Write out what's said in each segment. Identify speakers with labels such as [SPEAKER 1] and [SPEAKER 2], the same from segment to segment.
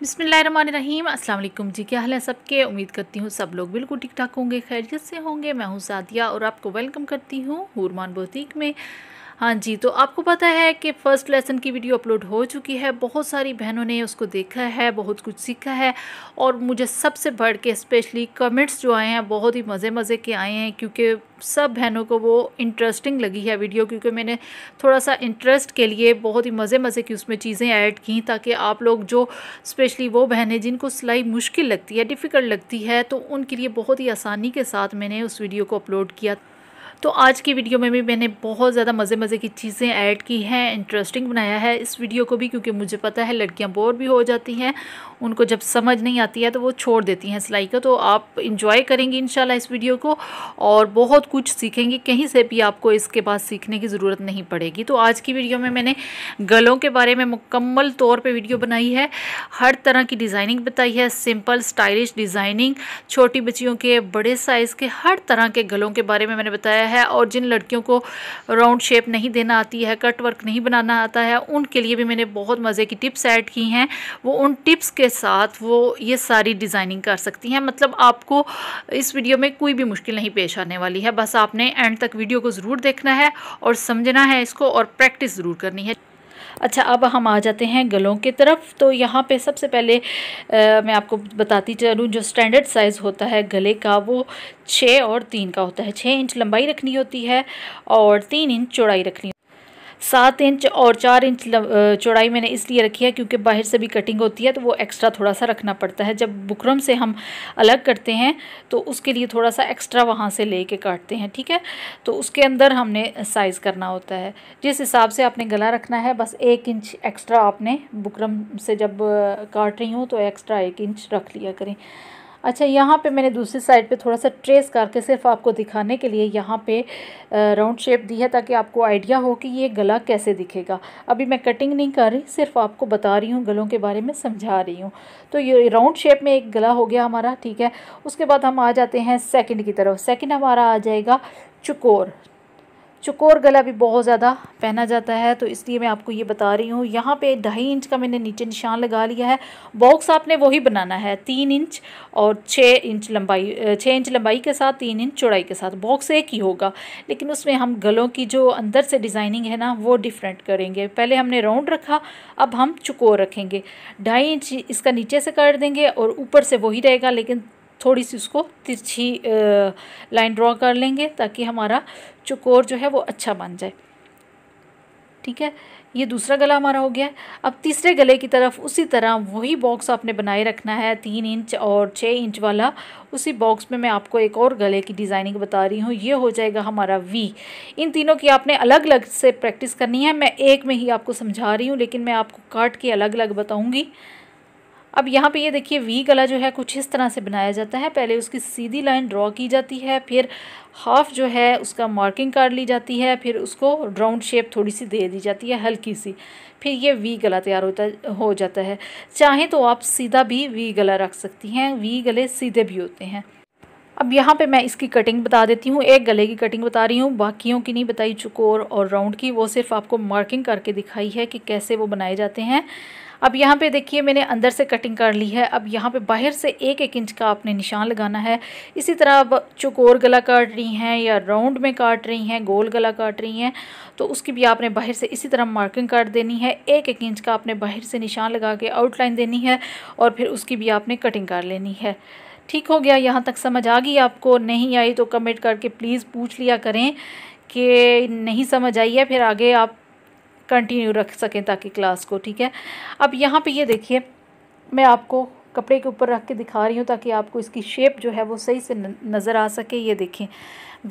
[SPEAKER 1] बिसमीम वालेकुम जी क्या हाल है सबके उम्मीद करती हूँ सब लोग बिल्कुल ठीक ठाक होंगे खैरियत से होंगे मैं हूँ सादिया और आपको वेलकम करती हूँ हुरमान बुटीक में हाँ जी तो आपको पता है कि फ़र्स्ट लेसन की वीडियो अपलोड हो चुकी है बहुत सारी बहनों ने उसको देखा है बहुत कुछ सीखा है और मुझे सबसे बढ़ के स्पेशली कमेंट्स जो आए हैं बहुत ही मज़े मज़े के आए हैं क्योंकि सब बहनों को वो इंटरेस्टिंग लगी है वीडियो क्योंकि मैंने थोड़ा सा इंटरेस्ट के लिए बहुत ही मज़े मज़े की उसमें चीज़ें ऐड की ताकि आप लोग जो स्पेशली वो बहनें जिनको सिलाई मुश्किल लगती है डिफ़िकल्ट लगती है तो उनके लिए बहुत ही आसानी के साथ मैंने उस वीडियो को अपलोड किया तो आज की वीडियो में भी मैंने बहुत ज़्यादा मज़े मज़े की चीज़ें ऐड की हैं इंटरेस्टिंग बनाया है इस वीडियो को भी क्योंकि मुझे पता है लड़कियाँ बोर भी हो जाती हैं उनको जब समझ नहीं आती है तो वो छोड़ देती हैं सिलाई का तो आप इंजॉय करेंगी इन इस वीडियो को और बहुत कुछ सीखेंगी कहीं से भी आपको इसके बाद सीखने की ज़रूरत नहीं पड़ेगी तो आज की वीडियो में मैंने गलों के बारे में मुकम्मल तौर पर वीडियो बनाई है हर तरह की डिज़ाइनिंग बताई है सिंपल स्टाइलिश डिज़ाइनिंग छोटी बच्चियों के बड़े साइज़ के हर तरह के गलों के बारे में मैंने बताया है और जिन लड़कियों को राउंड शेप नहीं देना आती है कट वर्क नहीं बनाना आता है उनके लिए भी मैंने बहुत मज़े की टिप्स ऐड की हैं वो उन टिप्स के साथ वो ये सारी डिज़ाइनिंग कर सकती हैं मतलब आपको इस वीडियो में कोई भी मुश्किल नहीं पेश आने वाली है बस आपने एंड तक वीडियो को ज़रूर देखना है और समझना है इसको और प्रैक्टिस ज़रूर करनी है अच्छा अब हम आ जाते हैं गलों की तरफ तो यहाँ पे सबसे पहले आ, मैं आपको बताती चलूँ जो स्टैंडर्ड साइज़ होता है गले का वो छः और तीन का होता है छः इंच लंबाई रखनी होती है और तीन इंच चौड़ाई रखनी सात इंच और चार इंच चौड़ाई मैंने इसलिए रखी है क्योंकि बाहर से भी कटिंग होती है तो वो एक्स्ट्रा थोड़ा सा रखना पड़ता है जब बुकरम से हम अलग करते हैं तो उसके लिए थोड़ा सा एक्स्ट्रा वहाँ से ले काटते हैं ठीक है तो उसके अंदर हमने साइज़ करना होता है जिस हिसाब से आपने गला रखना है बस एक इंच एक्स्ट्रा आपने बुकरम से जब काट रही हूँ तो एक्स्ट्रा एक इंच रख लिया करें अच्छा यहाँ पे मैंने दूसरी साइड पे थोड़ा सा ट्रेस करके सिर्फ आपको दिखाने के लिए यहाँ पे राउंड शेप दी है ताकि आपको आइडिया हो कि ये गला कैसे दिखेगा अभी मैं कटिंग नहीं कर रही सिर्फ आपको बता रही हूँ गलों के बारे में समझा रही हूँ तो ये राउंड शेप में एक गला हो गया हमारा ठीक है उसके बाद हम आ जाते हैं सेकेंड की तरफ सेकेंड हमारा आ जाएगा चकोर चकोर गला भी बहुत ज़्यादा पहना जाता है तो इसलिए मैं आपको ये बता रही हूँ यहाँ पे ढाई इंच का मैंने नीचे निशान लगा लिया है बॉक्स आपने वही बनाना है तीन इंच और छः इंच लंबाई छः इंच लंबाई के साथ तीन इंच चौड़ाई के साथ बॉक्स एक ही होगा लेकिन उसमें हम गलों की जो अंदर से डिज़ाइनिंग है ना वो डिफरेंट करेंगे पहले हमने राउंड रखा अब हम चकोर रखेंगे ढाई इंच इसका नीचे से कर देंगे और ऊपर से वही रहेगा लेकिन थोड़ी सी उसको तिरछी लाइन ड्रॉ कर लेंगे ताकि हमारा चकोर जो है वो अच्छा बन जाए ठीक है ये दूसरा गला हमारा हो गया अब तीसरे गले की तरफ उसी तरह वही बॉक्स आपने बनाए रखना है तीन इंच और छः इंच वाला उसी बॉक्स में मैं आपको एक और गले की डिज़ाइनिंग बता रही हूँ ये हो जाएगा हमारा वी इन तीनों की आपने अलग अलग से प्रैक्टिस करनी है मैं एक में ही आपको समझा रही हूँ लेकिन मैं आपको काट के अलग अलग बताऊँगी अब यहाँ पे ये देखिए वी गला जो है कुछ इस तरह से बनाया जाता है पहले उसकी सीधी लाइन ड्रॉ की जाती है फिर हाफ जो है उसका मार्किंग कर ली जाती है फिर उसको राउंड शेप थोड़ी सी दे दी जाती है हल्की सी फिर ये वी गला तैयार होता हो जाता है चाहें तो आप सीधा भी वी गला रख सकती हैं वी गले सीधे भी होते हैं अब यहाँ पे मैं इसकी कटिंग बता देती हूँ एक गले की कटिंग बता रही हूँ बाकियों की नहीं बताई चुकोर और राउंड की वो सिर्फ आपको मार्किंग करके दिखाई है कि कैसे वो बनाए जाते हैं अब यहाँ पे देखिए मैंने अंदर से कटिंग कर ली है अब यहाँ पे बाहर से एक एक इंच का आपने निशान लगाना है इसी तरह अब चकोर गला काट रही हैं या राउंड में काट रही हैं गोल गला काट रही हैं तो उसकी भी आपने बाहर से इसी तरह मार्किंग कर देनी है एक एक इंच का आपने बाहर से निशान लगा के आउटलाइन देनी है और फिर उसकी भी आपने कटिंग कर लेनी है ठीक हो गया यहाँ तक समझ आ गई आपको नहीं आई तो कमेंट करके प्लीज़ पूछ लिया करें कि नहीं समझ आई है फिर आगे आप कंटिन्यू रख सकें ताकि क्लास को ठीक है अब यहाँ पे ये देखिए मैं आपको कपड़े के ऊपर रख के दिखा रही हूँ ताकि आपको इसकी शेप जो है वो सही से नज़र आ सके ये देखें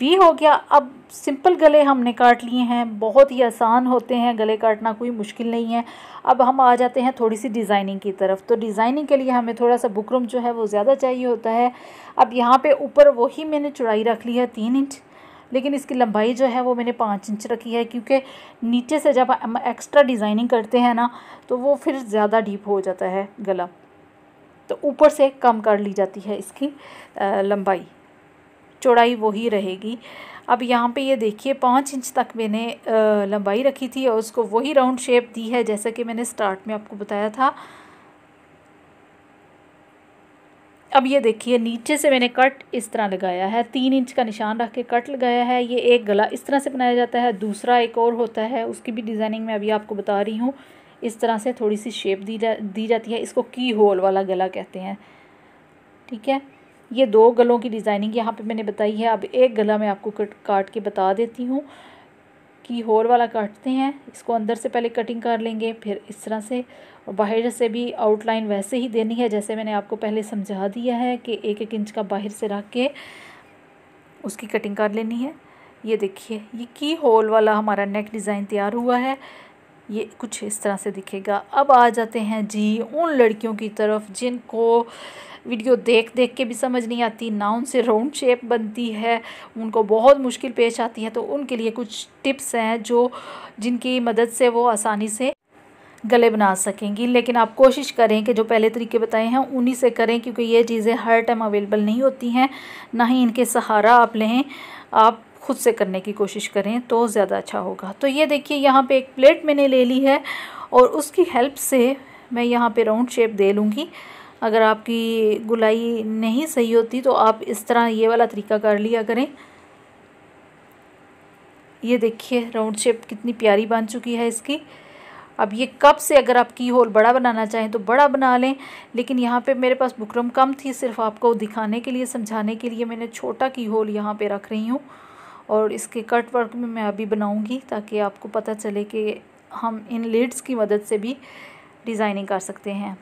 [SPEAKER 1] वी हो गया अब सिंपल गले हमने काट लिए हैं बहुत ही आसान होते हैं गले काटना कोई मुश्किल नहीं है अब हम आ जाते हैं थोड़ी सी डिज़ाइनिंग की तरफ तो डिज़ाइनिंग के लिए हमें थोड़ा सा बुकरम जो है वो ज़्यादा चाहिए होता है अब यहाँ पे ऊपर वही मैंने चुड़ाई रख ली है तीन इंच लेकिन इसकी लंबाई जो है वो मैंने पाँच इंच रखी है क्योंकि नीचे से जब हम एक्स्ट्रा डिज़ाइनिंग करते हैं ना तो वो फिर ज़्यादा डीप हो जाता है गला तो ऊपर से कम कर ली जाती है इसकी लंबाई चौड़ाई वही रहेगी अब यहाँ पे ये देखिए पाँच इंच तक मैंने लंबाई रखी थी और उसको वही राउंड शेप दी है जैसा कि मैंने स्टार्ट में आपको बताया था अब ये देखिए नीचे से मैंने कट इस तरह लगाया है तीन इंच का निशान रख के कट लगाया है ये एक गला इस तरह से बनाया जाता है दूसरा एक और होता है उसकी भी डिज़ाइनिंग मैं अभी आपको बता रही हूँ इस तरह से थोड़ी सी शेप दी जा दी जाती है इसको की होल वाला गला कहते हैं ठीक है ये दो गलों की डिज़ाइनिंग यहाँ पर मैंने बताई है अब एक गला मैं आपको कट काट के बता देती हूँ होल वाला काटते हैं इसको अंदर से पहले कटिंग कर लेंगे फिर इस तरह से बाहर से भी आउटलाइन वैसे ही देनी है जैसे मैंने आपको पहले समझा दिया है कि एक एक इंच का बाहर से रख के उसकी कटिंग कर लेनी है ये देखिए ये की होल वाला हमारा नेक डिज़ाइन तैयार हुआ है ये कुछ इस तरह से दिखेगा अब आ जाते हैं जी उन लड़कियों की तरफ जिनको वीडियो देख देख के भी समझ नहीं आती ना उनसे राउंड शेप बनती है उनको बहुत मुश्किल पेश आती है तो उनके लिए कुछ टिप्स हैं जो जिनकी मदद से वो आसानी से गले बना सकेंगी लेकिन आप कोशिश करें कि जो पहले तरीके बताए हैं उन्हीं से करें क्योंकि ये चीज़ें हर टाइम अवेलेबल नहीं होती हैं ना ही इनके सहारा आप लें आप खुद से करने की कोशिश करें तो ज़्यादा अच्छा होगा तो ये देखिए यहाँ पे एक प्लेट मैंने ले ली है और उसकी हेल्प से मैं यहाँ पे राउंड शेप दे लूँगी अगर आपकी गुलाई नहीं सही होती तो आप इस तरह ये वाला तरीका कर लिया करें ये देखिए राउंड शेप कितनी प्यारी बन चुकी है इसकी अब ये कप से अगर आप की होल बड़ा बनाना चाहें तो बड़ा बना लें लेकिन यहाँ पे मेरे पास बुकरम कम थी सिर्फ आपको दिखाने के लिए समझाने के लिए मैंने छोटा की होल यहाँ पे रख रही हूँ और इसके कट वर्क में मैं अभी बनाऊँगी ताकि आपको पता चले कि हम इन लीड्स की मदद से भी डिज़ाइनिंग कर सकते हैं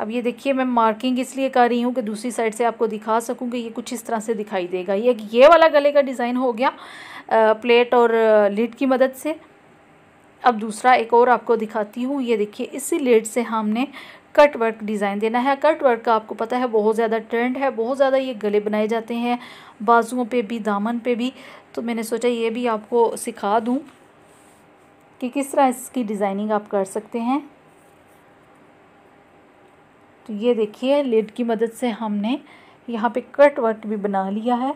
[SPEAKER 1] अब ये देखिए मैं मार्किंग इसलिए कर रही हूँ कि दूसरी साइड से आपको दिखा सकूँ कि ये कुछ इस तरह से दिखाई देगा ये ये वाला गले का डिज़ाइन हो गया आ, प्लेट और लीड की मदद से अब दूसरा एक और आपको दिखाती हूँ ये देखिए इसी लेड से हमने कट वर्क डिज़ाइन देना है कट वर्क का आपको पता है बहुत ज़्यादा ट्रेंड है बहुत ज़्यादा ये गले बनाए जाते हैं बाजुओं पे भी दामन पे भी तो मैंने सोचा ये भी आपको सिखा दूँ कि किस तरह इसकी डिज़ाइनिंग आप कर सकते हैं तो ये देखिए लेड की मदद से हमने यहाँ पे कट वर्क भी बना लिया है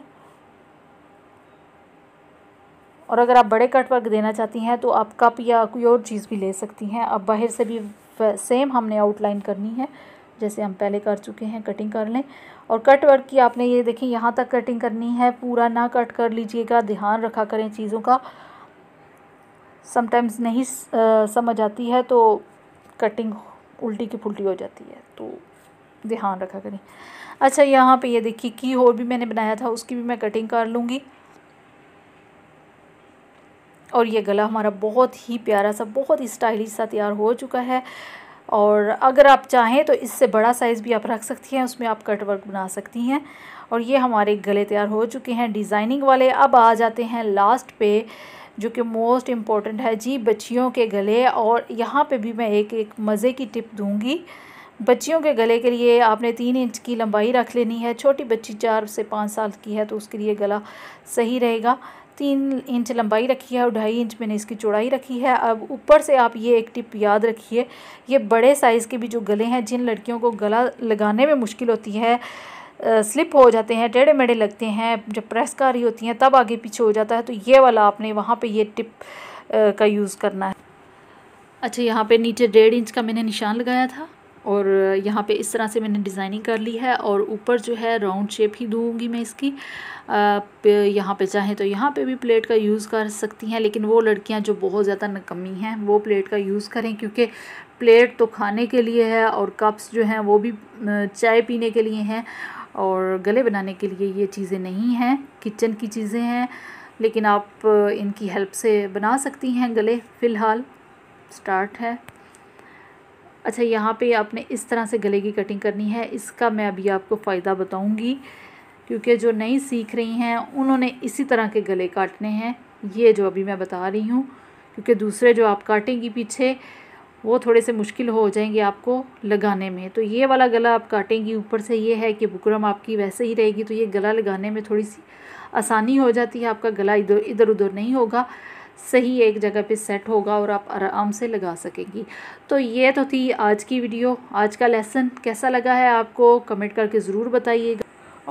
[SPEAKER 1] और अगर आप बड़े कट वर्क देना चाहती हैं तो आप कप या कोई और चीज़ भी ले सकती हैं आप बाहर से भी सेम हमने आउटलाइन करनी है जैसे हम पहले कर चुके हैं कटिंग कर लें और कट वर्क की आपने ये देखें यहाँ तक कटिंग करनी है पूरा ना कट कर लीजिएगा ध्यान रखा करें चीज़ों का समटाइम्स नहीं समझ आती है तो कटिंग उल्टी की फुल्टी हो जाती है तो ध्यान रखा करें अच्छा यहाँ पे ये देखिए की होल भी मैंने बनाया था उसकी भी मैं कटिंग कर लूँगी और ये गला हमारा बहुत ही प्यारा सा बहुत ही स्टाइलिश सा तैयार हो चुका है और अगर आप चाहें तो इससे बड़ा साइज़ भी आप रख सकती हैं उसमें आप कट वर्क बना सकती हैं और ये हमारे गले तैयार हो चुके हैं डिज़ाइनिंग वाले अब आ जाते हैं लास्ट पे जो कि मोस्ट इम्पॉर्टेंट है जी बच्चियों के गले और यहाँ पे भी मैं एक एक मज़े की टिप दूँगी बच्चियों के गले के लिए आपने तीन इंच की लंबाई रख लेनी है छोटी बच्ची चार से पाँच साल की है तो उसके लिए गला सही रहेगा तीन इंच लंबाई रखी है और ढाई इंच मैंने इसकी चौड़ाई रखी है अब ऊपर से आप ये एक टिप याद रखिए ये बड़े साइज़ के भी जो गले हैं जिन लड़कियों को गला लगाने में मुश्किल होती है स्लिप हो जाते हैं टेढ़े मेढ़े लगते हैं जब प्रेस कर रही होती हैं तब आगे पीछे हो जाता है तो ये वाला आपने वहाँ पर ये टिप का यूज़ करना है अच्छा यहाँ पर नीचे डेढ़ इंच का मैंने निशान लगाया था और यहाँ पे इस तरह से मैंने डिज़ाइनिंग कर ली है और ऊपर जो है राउंड शेप ही दूँगी मैं इसकी यहाँ पे चाहे तो यहाँ पे भी प्लेट का यूज़ कर सकती हैं लेकिन वो लड़कियाँ जो बहुत ज़्यादा नकमी हैं वो प्लेट का यूज़ करें क्योंकि प्लेट तो खाने के लिए है और कप्स जो हैं वो भी चाय पीने के लिए हैं और गले बनाने के लिए ये चीज़ें नहीं हैं किचन की चीज़ें हैं लेकिन आप इनकी हेल्प से बना सकती हैं गले फ़िलहाल स्टार्ट है अच्छा यहाँ पे आपने इस तरह से गले की कटिंग करनी है इसका मैं अभी आपको फ़ायदा बताऊँगी क्योंकि जो नई सीख रही हैं उन्होंने इसी तरह के गले काटने हैं ये जो अभी मैं बता रही हूँ क्योंकि दूसरे जो आप काटेंगी पीछे वो थोड़े से मुश्किल हो जाएंगे आपको लगाने में तो ये वाला गला आप काटेंगी ऊपर से ये है कि बुकरम आपकी वैसे ही रहेगी तो ये गला लगाने में थोड़ी सी आसानी हो जाती है आपका गला इधर इधर उधर नहीं होगा सही एक जगह पे सेट होगा और आप आराम से लगा सकेंगी तो ये तो थी आज की वीडियो आज का लेसन कैसा लगा है आपको कमेंट करके ज़रूर बताइएगा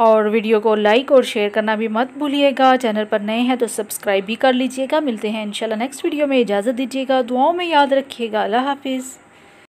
[SPEAKER 1] और वीडियो को लाइक और शेयर करना भी मत भूलिएगा चैनल पर नए हैं तो सब्सक्राइब भी कर लीजिएगा मिलते हैं इंशाल्लाह नेक्स्ट वीडियो में इजाज़त दीजिएगा दुआओं में याद रखिएगा अल्लाह हाफिज़